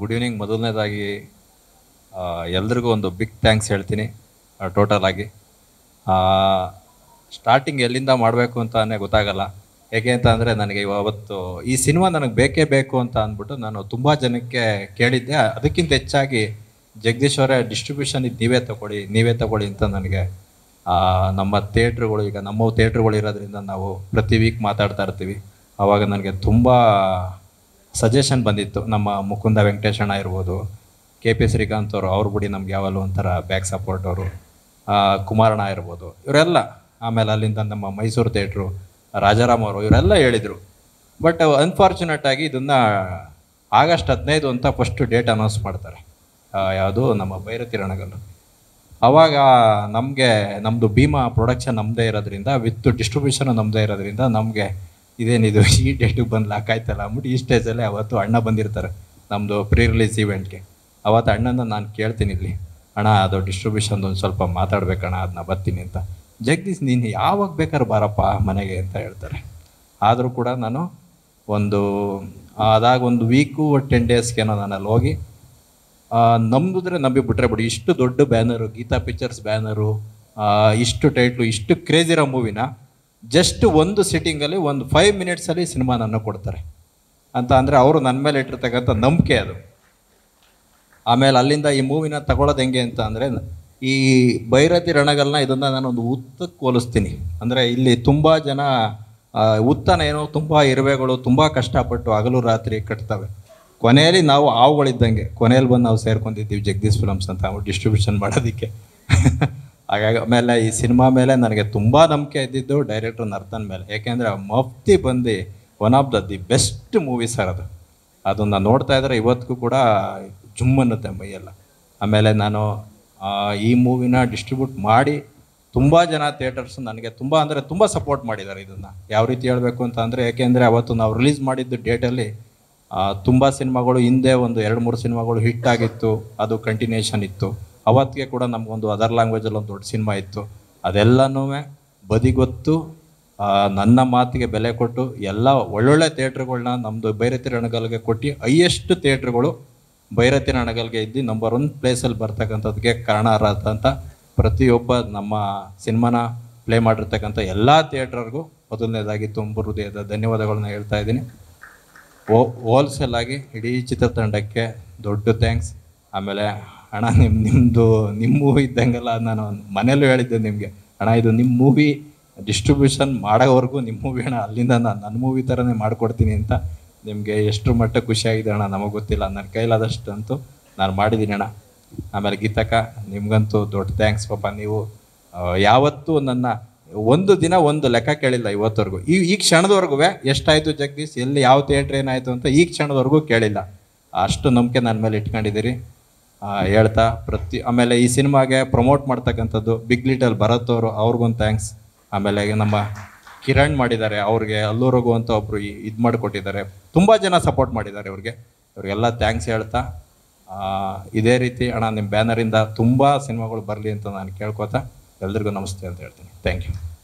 good evening ಮೊದಲನೇದಾಗಿ ಎಲ್ರಿಗೂ ಒಂದು ಬಿಗ್ ಥ್ಯಾಂಕ್ಸ್ ಹೇಳ್ತೀನಿ ಟೋಟಲ್ ಆಗಿ ಸ್ಟಾರ್ಟಿಂಗ್ ಎಲ್ಲಿಂದ ಮಾಡಬೇಕು ಅಂತಾನೆ ಗೊತ್ತಾಗಲ್ಲ ಹೇಗೆ ಅಂತ ಅಂದರೆ ನನಗೆ ಅವತ್ತು ಈ ಸಿನಿಮಾ ನನಗೆ ಬೇಕೇ ಬೇಕು ಅಂತ ಅಂದ್ಬಿಟ್ಟು ನಾನು ತುಂಬ ಜನಕ್ಕೆ ಕೇಳಿದ್ದೆ ಅದಕ್ಕಿಂತ ಹೆಚ್ಚಾಗಿ ಜಗದೀಶ್ ಅವರೇ ಡಿಸ್ಟ್ರಿಬ್ಯೂಷನ್ ಇದು ನೀವೇ ತಗೊಳ್ಳಿ ನೀವೇ ತಗೊಳ್ಳಿ ಅಂತ ನನಗೆ ನಮ್ಮ ಥಿಯೇಟ್ರ್ಗಳು ಈಗ ನಮ್ಮ ಥಿಯೇಟ್ರ್ಗಳು ಇರೋದ್ರಿಂದ ನಾವು ಪ್ರತಿ ವೀಕ್ ಮಾತಾಡ್ತಾ ಇರ್ತೀವಿ ಆವಾಗ ನನಗೆ ತುಂಬ ಸಜೆಷನ್ ಬಂದಿತ್ತು ನಮ್ಮ ಮುಕುಂದ ವೆಂಕಟೇಶಣ್ಣ ಇರ್ಬೋದು ಕೆ ಪಿ ಶ್ರೀಕಾಂತ್ ಅವರು ಅವ್ರ ಬಿಡಿ ನಮ್ಗೆ ಯಾವಲ್ಲೂ ಒಂಥರ ಬ್ಯಾಕ್ ಸಪೋರ್ಟ್ ಅವರು ಕುಮಾರಣ್ಣ ಇರ್ಬೋದು ಇವರೆಲ್ಲ ಆಮೇಲೆ ಅಲ್ಲಿಂದ ನಮ್ಮ ಮೈಸೂರು ಥಿಯೇಟ್ರು ರಾಜಾರಾಮ್ ಅವರು ಇವರೆಲ್ಲ ಹೇಳಿದರು ಬಟ್ ಅನ್ಫಾರ್ಚುನೇಟ್ ಆಗಿ ಇದನ್ನು ಆಗಸ್ಟ್ ಹದಿನೈದು ಅಂತ ಫಸ್ಟ್ ಡೇಟ್ ಅನೌನ್ಸ್ ಮಾಡ್ತಾರೆ ಯಾವುದು ನಮ್ಮ ರಣಗಲ್ ಅವಾಗ ನಮಗೆ ನಮ್ಮದು ಭೀಮಾ ಪ್ರೊಡಕ್ಷನ್ ನಮ್ಮದೇ ಇರೋದ್ರಿಂದ ವಿತ್ ಡಿಸ್ಟ್ರಿಬ್ಯೂಷನ್ ನಮ್ಮದೇ ಇರೋದ್ರಿಂದ ನಮಗೆ ಇದೇನಿದು ಈ ಡೇಟಿಗೆ ಬಂದ್ ಲಾಕ್ ಆಯ್ತಲ್ಲ ಅಂದ್ಬಿಟ್ಟು ಈ ಸ್ಟೇಜಲ್ಲೇ ಅವತ್ತು ಅಣ್ಣ ಬಂದಿರ್ತಾರೆ ನಮ್ಮದು ಪ್ರೀ ರಿಲೀಸ್ ಇವೆಂಟ್ಗೆ ಅವತ್ತು ಅಣ್ಣನ ನಾನು ಕೇಳ್ತೀನಿ ಇಲ್ಲಿ ಅಣ್ಣ ಅದು ಡಿಸ್ಟ್ರಿಬ್ಯೂಷನ್ ಒಂದು ಸ್ವಲ್ಪ ಮಾತಾಡ್ಬೇಕಣ್ಣ ಅದನ್ನ ಬರ್ತೀನಿ ಅಂತ ಜಗದೀಶ್ ನೀನು ಯಾವಾಗ ಬೇಕಾದ್ರೆ ಬಾರಪ್ಪ ಮನೆಗೆ ಅಂತ ಹೇಳ್ತಾರೆ ಆದರೂ ಕೂಡ ನಾನು ಒಂದು ಅದಾಗ ಒಂದು ವೀಕು ಟೆನ್ ಡೇಸ್ಗೇನೋ ನಾನು ಅಲ್ಲಿ ಹೋಗಿ ನಂಬಿದ್ರೆ ನಂಬಿ ಬಿಟ್ರೆ ಬಿಡಿ ಇಷ್ಟು ದೊಡ್ಡ ಬ್ಯಾನರು ಗೀತಾ ಪಿಕ್ಚರ್ಸ್ ಬ್ಯಾನರು ಇಷ್ಟು ಟೈಟ್ಲು ಇಷ್ಟು ಕ್ರೇಜ್ ಇರೋ ಮೂವಿನ ಜಸ್ಟ್ ಒಂದು ಸಿಟ್ಟಿಂಗಲ್ಲಿ ಒಂದು ಫೈವ್ ಮಿನಿಟ್ಸಲ್ಲಿ ಸಿನಿಮಾ ನನ್ನ ಕೊಡ್ತಾರೆ ಅಂತ ಅಂದರೆ ಅವರು ನನ್ನ ಮೇಲೆ ಇಟ್ಟಿರ್ತಕ್ಕಂಥ ನಂಬಿಕೆ ಅದು ಆಮೇಲೆ ಅಲ್ಲಿಂದ ಈ ಮೂವಿನ ತಗೊಳ್ಳೋದು ಹೆಂಗೆ ಅಂತ ಅಂದರೆ ಈ ಭೈರತಿ ರಣಗಲ್ನ ಇದನ್ನು ನಾನೊಂದು ಉತ್ತಕ್ಕೆ ಹೋಲಿಸ್ತೀನಿ ಅಂದರೆ ಇಲ್ಲಿ ತುಂಬ ಜನ ಉತ್ತನ ಏನೋ ತುಂಬ ಇರುವೆಗಳು ತುಂಬ ಕಷ್ಟಪಟ್ಟು ಹಗಲು ರಾತ್ರಿ ಕಟ್ತವೆ ಕೊನೆಯಲ್ಲಿ ನಾವು ಆವುಗಳಿದ್ದಂಗೆ ಕೊನೆಯಲ್ಲಿ ಬಂದು ನಾವು ಸೇರ್ಕೊಂಡಿದ್ದೀವಿ ಜಗದೀಶ್ ಫಿಲಮ್ಸ್ ಅಂತ ಡಿಸ್ಟ್ರಿಬ್ಯೂಷನ್ ಮಾಡೋದಕ್ಕೆ ಹಾಗಾಗಿ ಆಮೇಲೆ ಈ ಸಿನಿಮಾ ಮೇಲೆ ನನಗೆ ತುಂಬ ನಂಬಿಕೆ ಇದ್ದಿದ್ದು ಡೈರೆಕ್ಟರ್ ನರ್ತನ್ ಮೇಲೆ ಏಕೆಂದರೆ ಮಫ್ತಿ ಬಂದು one of the the best movie sir ಅದು ಅದನ್ನು ನೋಡ್ತಾ ಇದ್ದರೆ ಇವತ್ತಿಗೂ ಕೂಡ ಜುಮ್ಮನ್ನುತ್ತೆ ಮೈಯೆಲ್ಲ ಆಮೇಲೆ ನಾನು ಈ ಮೂವಿನ ಡಿಸ್ಟ್ರಿಬ್ಯೂಟ್ ಮಾಡಿ ತುಂಬ ಜನ ಥಿಯೇಟರ್ಸ್ ನನಗೆ ತುಂಬ ಅಂದರೆ ತುಂಬ ಸಪೋರ್ಟ್ ಮಾಡಿದ್ದಾರೆ ಇದನ್ನು ಯಾವ ರೀತಿ ಹೇಳಬೇಕು ಅಂತ ಅಂದರೆ ಏಕೆಂದರೆ ಅವತ್ತು ನಾವು ರಿಲೀಸ್ ಮಾಡಿದ್ದು ಡೇಟಲ್ಲಿ ತುಂಬ ಸಿನಿಮಾಗಳು ಹಿಂದೆ ಒಂದು ಎರಡು ಮೂರು ಸಿನಿಮಾಗಳು ಹಿಟ್ ಆಗಿತ್ತು ಅದು ಕಂಟಿನ್ಯೂಷನ್ ಇತ್ತು ಅವತ್ತಿಗೆ ಕೂಡ ನಮಗೊಂದು ಅದರ್ ಲ್ಯಾಂಗ್ವೇಜಲ್ಲಿ ಒಂದು ದೊಡ್ಡ ಸಿನಿಮಾ ಇತ್ತು ಅದೆಲ್ಲನೂ ಬದಿಗೊತ್ತು ನನ್ನ ಮಾತಿಗೆ ಬೆಲೆ ಕೊಟ್ಟು ಎಲ್ಲ ಒಳ್ಳೊಳ್ಳೆ ಥಿಯೇಟ್ರ್ಗಳನ್ನ ನಮ್ಮದು ಬೈರತಿ ರಣಗಲ್ಗೆ ಕೊಟ್ಟು ಹೈಯೆಸ್ಟ್ ಥಿಯೇಟ್ರ್ಗಳು ಬೈರತಿ ರಣಗಲ್ಗೆ ಇದ್ದು ನಂಬರ್ ಒನ್ ಪ್ಲೇಸಲ್ಲಿ ಬರ್ತಕ್ಕಂಥದ್ಗೆ ಅಂತ ಪ್ರತಿಯೊಬ್ಬ ನಮ್ಮ ಸಿನಿಮಾನ ಪ್ಲೇ ಮಾಡಿರ್ತಕ್ಕಂಥ ಎಲ್ಲ ಥಿಯೇಟ್ರ್ಗೂ ಮೊದಲನೇದಾಗಿ ತುಂಬ ಹೃದಯದ ಧನ್ಯವಾದಗಳನ್ನ ಹೇಳ್ತಾ ಇದ್ದೀನಿ ಓ ಹೋಲ್ಸೇಲಾಗಿ ಇಡೀ ಚಿತ್ರತಂಡಕ್ಕೆ ದೊಡ್ಡ ಥ್ಯಾಂಕ್ಸ್ ಆಮೇಲೆ ಅಣ್ಣ ನಿಮ್ಮ ನಿಮ್ಮದು ನಿಮ್ಮ ಮೂವಿ ಇದ್ದಂಗೆಲ್ಲ ನಾನು ಮನೇಲೂ ಹೇಳಿದ್ದೆ ನಿಮಗೆ ಅಣ್ಣ ಇದು ನಿಮ್ಮ ಮೂವಿ ಡಿಸ್ಟ್ರಿಬ್ಯೂಷನ್ ಮಾಡೋವರೆಗೂ ನಿಮ್ಮ ಮೂವಿ ಅಣ್ಣ ಅಲ್ಲಿಂದ ನಾನು ನನ್ನ ಮೂವಿ ಥರನೇ ಮಾಡಿಕೊಡ್ತೀನಿ ಅಂತ ನಿಮಗೆ ಎಷ್ಟು ಮಟ್ಟ ಖುಷಿಯಾಗಿದೆ ಅಣ್ಣ ನಮಗೆ ಗೊತ್ತಿಲ್ಲ ನನ್ನ ಕೈಲಾದಷ್ಟು ಅಂತೂ ನಾನು ಮಾಡಿದ್ದೀನಿ ಅಣ್ಣ ಆಮೇಲೆ ಗೀತಕ್ಕ ನಿಮಗಂತೂ ದೊಡ್ಡ ಥ್ಯಾಂಕ್ಸ್ ಪಾಪ ನೀವು ಯಾವತ್ತೂ ನನ್ನ ಒಂದು ದಿನ ಒಂದು ಲೆಕ್ಕ ಕೇಳಿಲ್ಲ ಇವತ್ತವರೆಗೂ ಈ ಈ ಕ್ಷಣದವರೆಗೂ ಎಷ್ಟಾಯಿತು ಜಗದೀಶ್ ಎಲ್ಲಿ ಯಾವ ಥಿಯೇಟ್ರ್ ಏನಾಯಿತು ಅಂತ ಈ ಕ್ಷಣದವರೆಗೂ ಕೇಳಿಲ್ಲ ಅಷ್ಟು ನಂಬಿಕೆ ನನ್ನ ಮೇಲೆ ಇಟ್ಕೊಂಡಿದ್ದೀರಿ ಹೇಳ್ತಾ ಪ್ರತಿ ಆಮೇಲೆ ಈ ಸಿನಿಮಾಗೆ ಪ್ರಮೋಟ್ ಮಾಡ್ತಕ್ಕಂಥದ್ದು ಬಿಗ್ ಲಿಟಲ್ ಭರತ್ ಅವರು ಅವ್ರಿಗೊಂದು ಥ್ಯಾಂಕ್ಸ್ ಆಮೇಲೆ ನಮ್ಮ ಕಿರಣ್ ಮಾಡಿದ್ದಾರೆ ಅವ್ರಿಗೆ ಅಲ್ಲೂರಿಗೂ ಅಂತ ಒಬ್ಬರು ಇದು ಮಾಡಿಕೊಟ್ಟಿದ್ದಾರೆ ತುಂಬ ಜನ ಸಪೋರ್ಟ್ ಮಾಡಿದ್ದಾರೆ ಇವ್ರಿಗೆ ಅವ್ರಿಗೆಲ್ಲ ಥ್ಯಾಂಕ್ಸ್ ಹೇಳ್ತಾ ಇದೇ ರೀತಿ ಅಣ್ಣ ನಿಮ್ಮ ಬ್ಯಾನರಿಂದ ತುಂಬ ಸಿನಿಮಾಗಳು ಬರಲಿ ಅಂತ ನಾನು ಕೇಳ್ಕೊತಾ ಎಲ್ರಿಗೂ ನಮಸ್ತೆ ಅಂತ ಹೇಳ್ತೀನಿ ಥ್ಯಾಂಕ್ ಯು